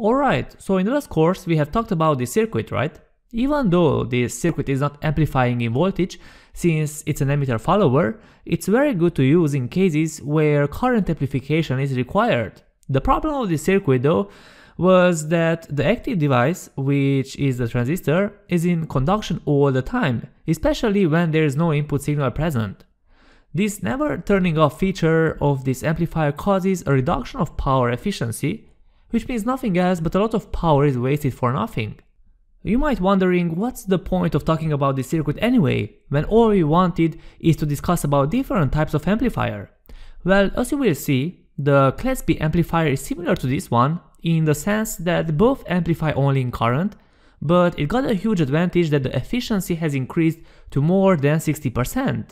Alright, so in the last course we have talked about this circuit, right? Even though this circuit is not amplifying in voltage, since it's an emitter follower, it's very good to use in cases where current amplification is required. The problem of this circuit though was that the active device, which is the transistor, is in conduction all the time, especially when there is no input signal present. This never turning off feature of this amplifier causes a reduction of power efficiency, which means nothing else but a lot of power is wasted for nothing. You might wondering what's the point of talking about this circuit anyway, when all we wanted is to discuss about different types of amplifier. Well, as you will see, the Class B amplifier is similar to this one, in the sense that both amplify only in current, but it got a huge advantage that the efficiency has increased to more than 60%.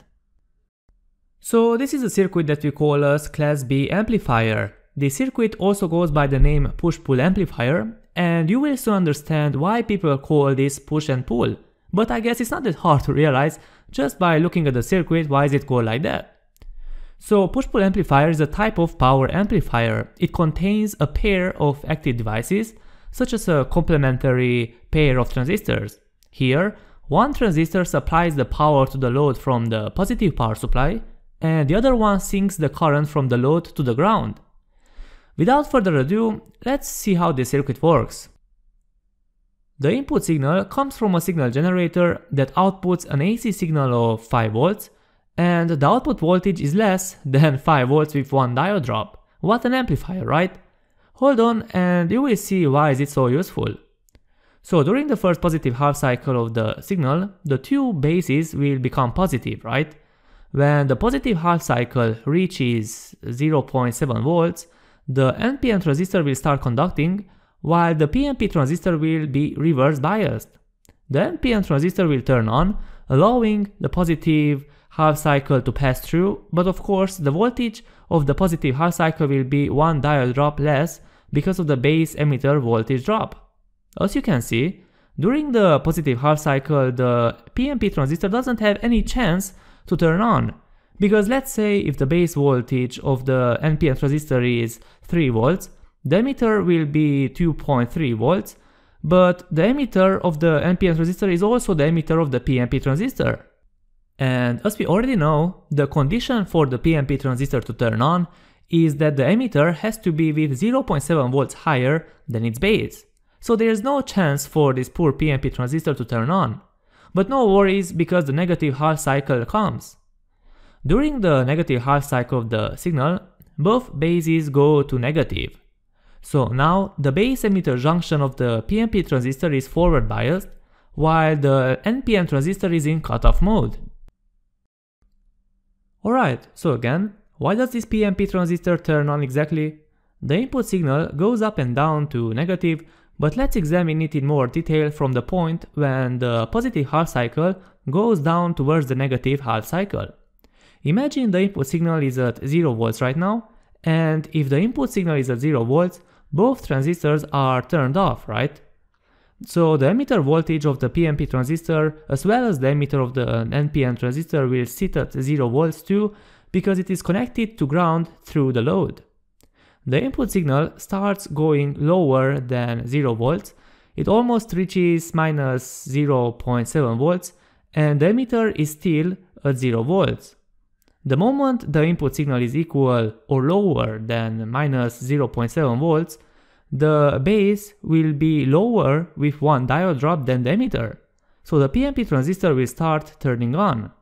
So this is a circuit that we call as Class B amplifier, the circuit also goes by the name push-pull amplifier, and you will soon understand why people call this push and pull, but I guess it's not that hard to realize just by looking at the circuit why is it called like that. So push-pull amplifier is a type of power amplifier. It contains a pair of active devices, such as a complementary pair of transistors. Here, one transistor supplies the power to the load from the positive power supply, and the other one sinks the current from the load to the ground. Without further ado, let's see how this circuit works. The input signal comes from a signal generator that outputs an AC signal of 5 volts, and the output voltage is less than 5 volts with one diode drop. What an amplifier, right? Hold on and you will see why is it so useful. So during the first positive half cycle of the signal, the two bases will become positive, right? When the positive half cycle reaches 0.7 volts, the NPN transistor will start conducting, while the PNP transistor will be reverse biased. The NPN transistor will turn on, allowing the positive half cycle to pass through, but of course the voltage of the positive half cycle will be one diode drop less because of the base emitter voltage drop. As you can see, during the positive half cycle the PNP transistor doesn't have any chance to turn on, because let's say if the base voltage of the NPN transistor is 3 volts, the emitter will be 2.3 volts, but the emitter of the NPN transistor is also the emitter of the PNP transistor. And as we already know, the condition for the PNP transistor to turn on is that the emitter has to be with 0.7 volts higher than its base. So there's no chance for this poor PNP transistor to turn on. But no worries because the negative half cycle comes. During the negative half cycle of the signal, both bases go to negative. So now the base emitter junction of the PNP transistor is forward biased, while the NPN transistor is in cutoff mode. Alright, so again, why does this PNP transistor turn on exactly? The input signal goes up and down to negative, but let's examine it in more detail from the point when the positive half cycle goes down towards the negative half cycle. Imagine the input signal is at 0 volts right now, and if the input signal is at 0 volts, both transistors are turned off, right? So the emitter voltage of the PNP transistor as well as the emitter of the NPN uh, transistor will sit at 0 volts too because it is connected to ground through the load. The input signal starts going lower than 0 volts, it almost reaches minus 0.7 volts and the emitter is still at 0 volts. The moment the input signal is equal or lower than minus 0.7 volts, the base will be lower with one diode drop than the emitter, so the PNP transistor will start turning on.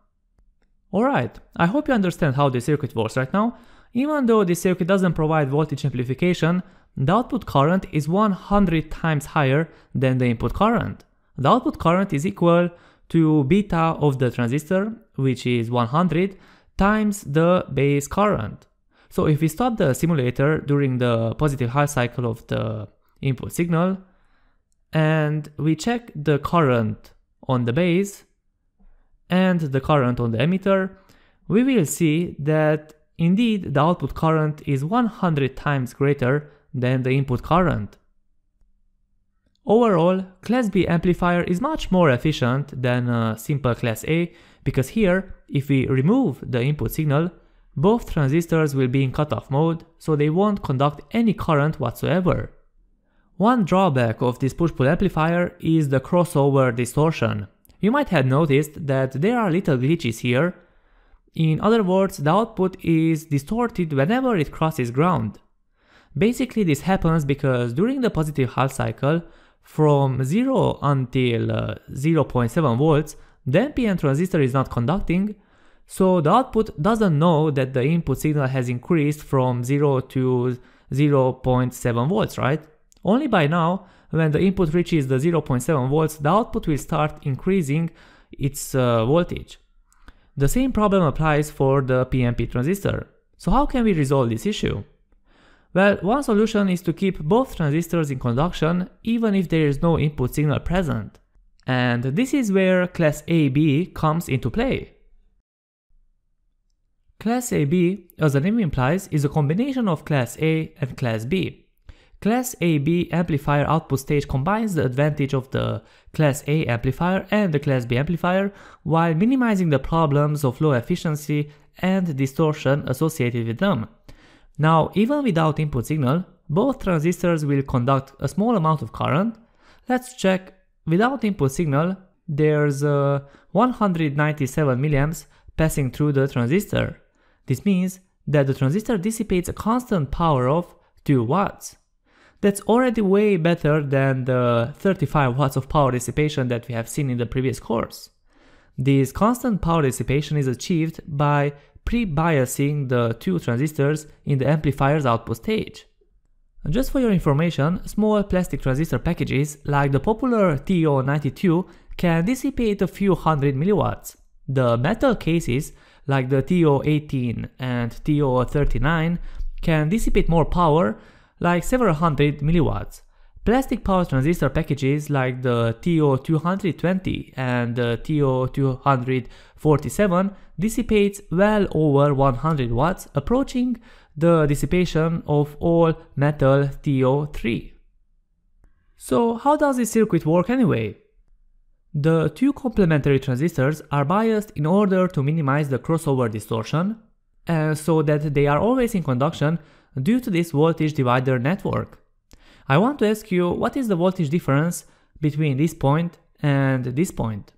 Alright, I hope you understand how the circuit works right now. Even though this circuit doesn't provide voltage amplification, the output current is 100 times higher than the input current. The output current is equal to beta of the transistor, which is 100, times the base current. So if we stop the simulator during the positive half cycle of the input signal and we check the current on the base and the current on the emitter, we will see that indeed the output current is 100 times greater than the input current. Overall, class B amplifier is much more efficient than a uh, simple class A because here, if we remove the input signal, both transistors will be in cutoff mode, so they won't conduct any current whatsoever. One drawback of this push-pull amplifier is the crossover distortion. You might have noticed that there are little glitches here. In other words, the output is distorted whenever it crosses ground. Basically this happens because during the positive half cycle, from 0 until uh, 0.7 volts, the NPN transistor is not conducting, so the output doesn't know that the input signal has increased from 0 to 0.7 volts, right? Only by now, when the input reaches the 0.7 volts, the output will start increasing its uh, voltage. The same problem applies for the PNP transistor. So how can we resolve this issue? Well, one solution is to keep both transistors in conduction even if there is no input signal present. And this is where class AB comes into play. Class AB, as the name implies, is a combination of class A and class B. Class AB amplifier output stage combines the advantage of the class A amplifier and the class B amplifier while minimizing the problems of low efficiency and distortion associated with them. Now, even without input signal, both transistors will conduct a small amount of current. Let's check without input signal, there's uh, 197 milliamps passing through the transistor. This means that the transistor dissipates a constant power of 2 watts. That's already way better than the 35 watts of power dissipation that we have seen in the previous course. This constant power dissipation is achieved by pre-biasing the two transistors in the amplifier's output stage. Just for your information, small plastic transistor packages like the popular TO92 can dissipate a few hundred milliwatts. The metal cases like the TO18 and TO39 can dissipate more power like several hundred milliwatts, Plastic power transistor packages like the TO220 and the TO247 dissipates well over 100 watts, approaching the dissipation of all metal TO3. So how does this circuit work anyway? The two complementary transistors are biased in order to minimize the crossover distortion, and so that they are always in conduction due to this voltage divider network. I want to ask you what is the voltage difference between this point and this point.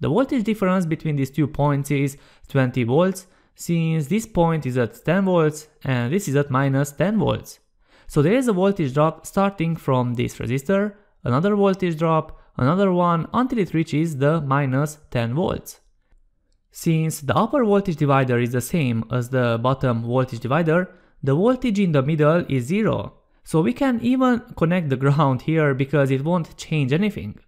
The voltage difference between these two points is 20 volts since this point is at 10 volts and this is at minus 10 volts. So there is a voltage drop starting from this resistor, another voltage drop, another one until it reaches the minus 10 volts. Since the upper voltage divider is the same as the bottom voltage divider, the voltage in the middle is zero, so we can even connect the ground here because it won't change anything.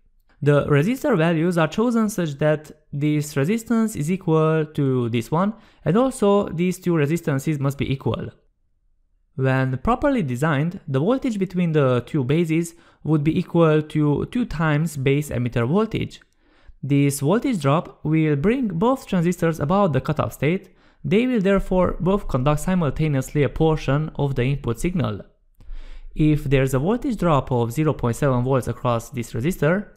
The resistor values are chosen such that this resistance is equal to this one and also these two resistances must be equal. When properly designed, the voltage between the two bases would be equal to 2 times base emitter voltage. This voltage drop will bring both transistors about the cutoff state, they will therefore both conduct simultaneously a portion of the input signal. If there's a voltage drop of 0.7 volts across this resistor,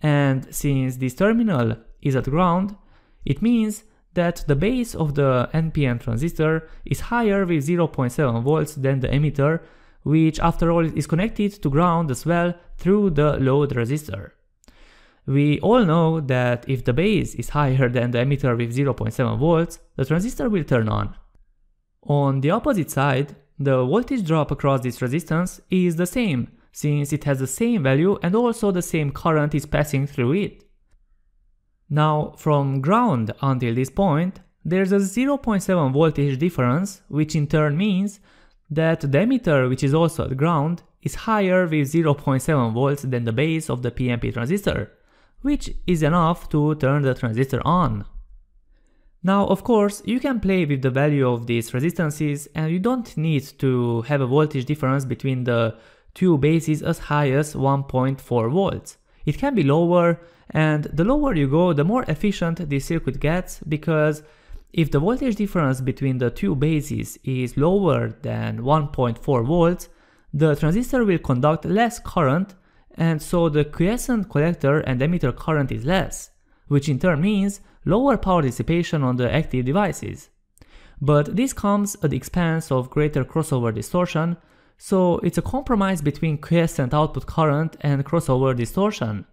and since this terminal is at ground, it means that the base of the NPN transistor is higher with 0.7 volts than the emitter, which after all is connected to ground as well through the load resistor. We all know that if the base is higher than the emitter with 0.7 volts, the transistor will turn on. On the opposite side, the voltage drop across this resistance is the same, since it has the same value and also the same current is passing through it. Now, from ground until this point, there's a 0.7 voltage difference, which in turn means that the emitter, which is also at ground, is higher with 0.7 volts than the base of the PNP transistor, which is enough to turn the transistor on. Now, of course, you can play with the value of these resistances and you don't need to have a voltage difference between the two bases as high as 1.4 volts. It can be lower and the lower you go, the more efficient the circuit gets because if the voltage difference between the two bases is lower than 1.4 volts, the transistor will conduct less current and so the quiescent collector and emitter current is less, which in turn means lower power dissipation on the active devices. But this comes at the expense of greater crossover distortion, so it's a compromise between quiescent output current and crossover distortion.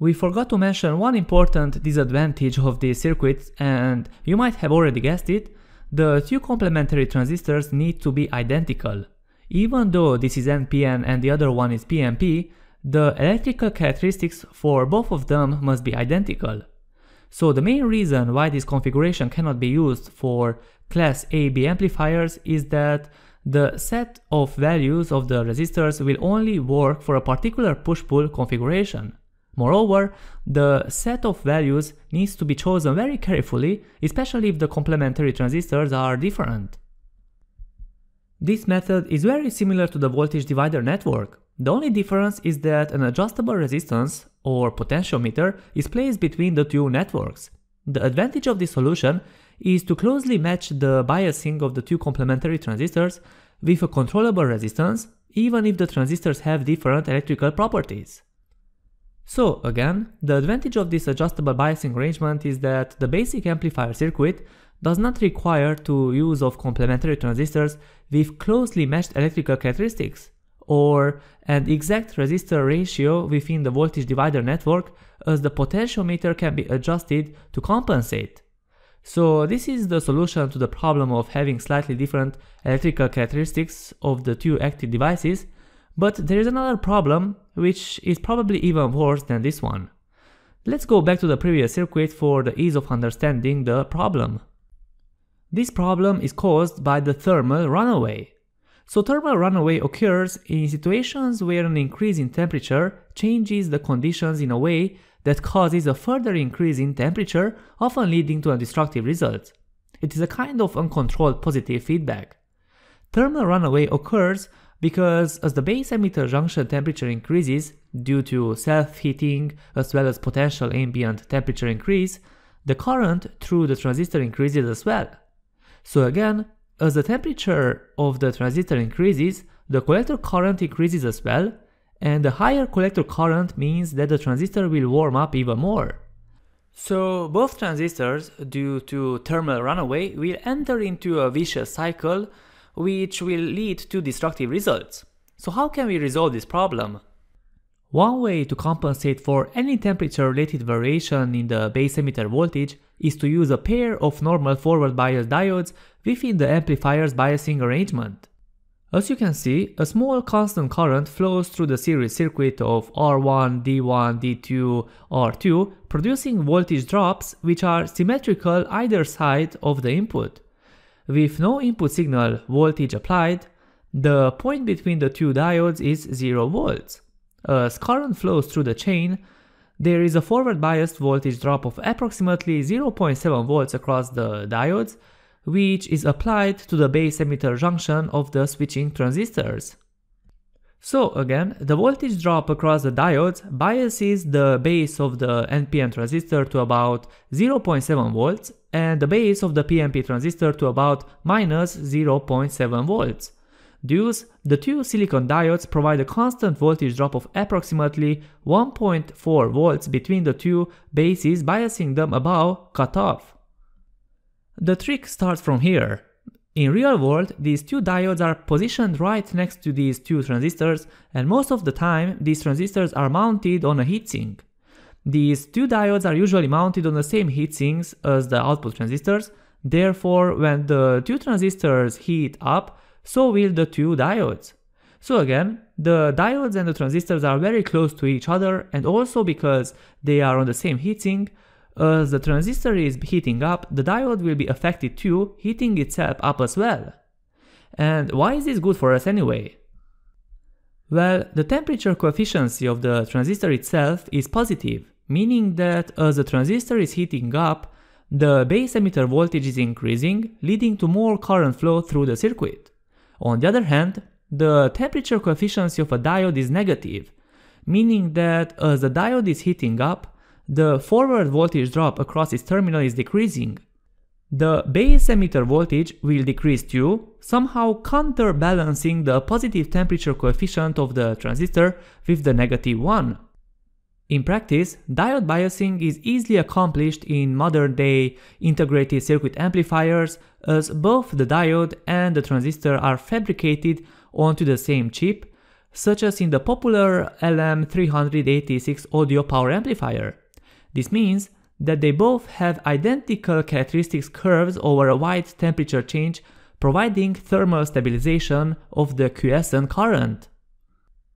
We forgot to mention one important disadvantage of these circuits and you might have already guessed it, the two complementary transistors need to be identical. Even though this is NPN and the other one is PNP, the electrical characteristics for both of them must be identical. So the main reason why this configuration cannot be used for class AB amplifiers is that the set of values of the resistors will only work for a particular push-pull configuration. Moreover, the set of values needs to be chosen very carefully, especially if the complementary transistors are different. This method is very similar to the voltage divider network. The only difference is that an adjustable resistance or potentiometer is placed between the two networks. The advantage of this solution is to closely match the biasing of the two complementary transistors with a controllable resistance even if the transistors have different electrical properties. So, again, the advantage of this adjustable biasing arrangement is that the basic amplifier circuit does not require to use of complementary transistors with closely matched electrical characteristics, or an exact resistor ratio within the voltage divider network as the potentiometer can be adjusted to compensate. So this is the solution to the problem of having slightly different electrical characteristics of the two active devices, but there is another problem which is probably even worse than this one. Let's go back to the previous circuit for the ease of understanding the problem. This problem is caused by the thermal runaway. So thermal runaway occurs in situations where an increase in temperature changes the conditions in a way that causes a further increase in temperature, often leading to a destructive result. It is a kind of uncontrolled positive feedback. Thermal runaway occurs because as the base emitter junction temperature increases due to self-heating as well as potential ambient temperature increase, the current through the transistor increases as well. So again, as the temperature of the transistor increases, the collector current increases as well, and the higher collector current means that the transistor will warm up even more. So both transistors, due to thermal runaway, will enter into a vicious cycle which will lead to destructive results. So how can we resolve this problem? One way to compensate for any temperature related variation in the base emitter voltage is to use a pair of normal forward bias diodes within the amplifier's biasing arrangement. As you can see, a small constant current flows through the series circuit of R1, D1, D2, R2, producing voltage drops which are symmetrical either side of the input. With no input signal voltage applied, the point between the two diodes is 0 volts. As current flows through the chain, there is a forward biased voltage drop of approximately 0.7 volts across the diodes, which is applied to the base emitter junction of the switching transistors. So again, the voltage drop across the diodes biases the base of the NPN transistor to about 0.7 volts and the base of the PNP transistor to about minus 0.7 volts. Thus, the two silicon diodes provide a constant voltage drop of approximately 1.4 volts between the two bases biasing them above cutoff. The trick starts from here. In real world, these two diodes are positioned right next to these two transistors and most of the time these transistors are mounted on a heatsink. These two diodes are usually mounted on the same heatsinks as the output transistors, therefore when the two transistors heat up, so will the two diodes. So again, the diodes and the transistors are very close to each other and also because they are on the same heating, as the transistor is heating up, the diode will be affected too, heating itself up as well. And why is this good for us anyway? Well, the temperature coefficient of the transistor itself is positive, meaning that as the transistor is heating up, the base emitter voltage is increasing, leading to more current flow through the circuit. On the other hand, the temperature coefficient of a diode is negative, meaning that as the diode is heating up, the forward voltage drop across its terminal is decreasing. The base emitter voltage will decrease too, somehow counterbalancing the positive temperature coefficient of the transistor with the negative one. In practice, diode biasing is easily accomplished in modern-day integrated circuit amplifiers as both the diode and the transistor are fabricated onto the same chip, such as in the popular LM386 audio power amplifier. This means that they both have identical characteristics curves over a wide temperature change, providing thermal stabilization of the quiescent current.